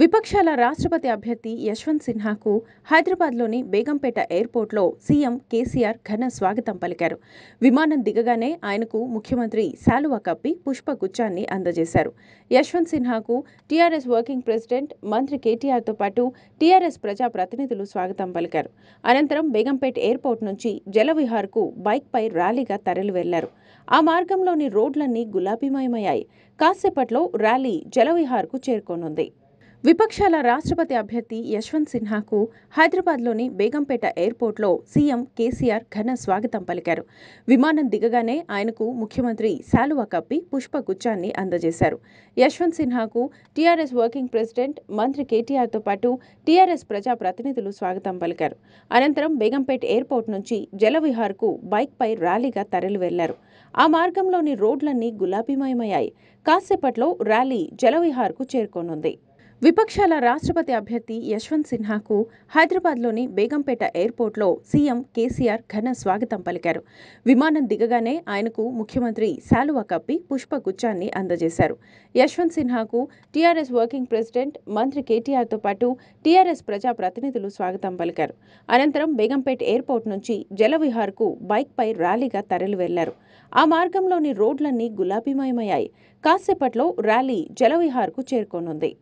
విపక్షాల రాష్ట్రపతి అభ్యర్థి యశ్వంత్ సిన్హాకు హైదరాబాద్లోని బేగంపేట ఎయిర్పోర్ట్లో సీఎం కేసీఆర్ ఘన స్వాగతం పలికారు విమానం దిగగానే ఆయనకు ముఖ్యమంత్రి శాలువా కప్పి పుష్పగుచ్చాన్ని అందజేశారు యశ్వంత్ సిన్హాకు టీఆర్ఎస్ వర్కింగ్ ప్రెసిడెంట్ మంత్రి కేటీఆర్తో పాటు టీఆర్ఎస్ ప్రజాప్రతినిధులు స్వాగతం పలికారు అనంతరం బేగంపేట ఎయిర్పోర్ట్ నుంచి జలవిహార్కు బైక్పై ర్యాలీగా తరలి వెళ్లారు ఆ మార్గంలోని రోడ్లన్నీ గులాబీమయమయ్యాయి కాసేపట్లో ర్యాలీ జలవిహార్కు చేరుకోనుంది విపక్షాల రాష్ట్రపతి అభ్యర్థి యశ్వంత్ సిన్హాకు హైదరాబాద్లోని బేగంపేట ఎయిర్పోర్ట్లో సీఎం కేసీఆర్ ఘన స్వాగతం పలికారు విమానం దిగగానే ఆయనకు ముఖ్యమంత్రి శాలువా కప్పి పుష్పగుచ్చాన్ని అందజేశారు యశ్వంత్ సిన్హాకు టీఆర్ఎస్ వర్కింగ్ ప్రెసిడెంట్ మంత్రి కేటీఆర్తో పాటు టీఆర్ఎస్ ప్రజాప్రతినిధులు స్వాగతం పలికారు అనంతరం బేగంపేట ఎయిర్పోర్ట్ నుంచి జలవిహార్కు బైక్పై ర్యాలీగా తరలి వెళ్లారు ఆ మార్గంలోని రోడ్లన్నీ గులాబీమయమయ్యాయి కాసేపట్లో ర్యాలీ జలవిహార్కు చేరుకోనుంది విపక్షాల రాష్ట్రపతి అభ్యర్థి యశ్వంత్ సిన్హాకు హైదరాబాద్లోని బేగంపేట ఎయిర్పోర్ట్లో సీఎం కేసీఆర్ ఘన స్వాగతం పలికారు విమానం దిగగానే ఆయనకు ముఖ్యమంత్రి శాలువా కప్పి పుష్పగుచ్చాన్ని అందజేశారు యశ్వంత్ సిన్హాకు టీఆర్ఎస్ వర్కింగ్ ప్రెసిడెంట్ మంత్రి కేటీఆర్తో పాటు టీఆర్ఎస్ ప్రజా ప్రతినిధులు స్వాగతం పలికారు అనంతరం బేగంపేట ఎయిర్పోర్ట్ నుంచి జలవిహార్కు బైక్పై ర్యాలీగా తరలి వెళ్లారు ఆ మార్గంలోని రోడ్లన్నీ గులాబీమయమయ్యాయి కాసేపట్లో ర్యాలీ జలవిహార్కు చేరుకోనుంది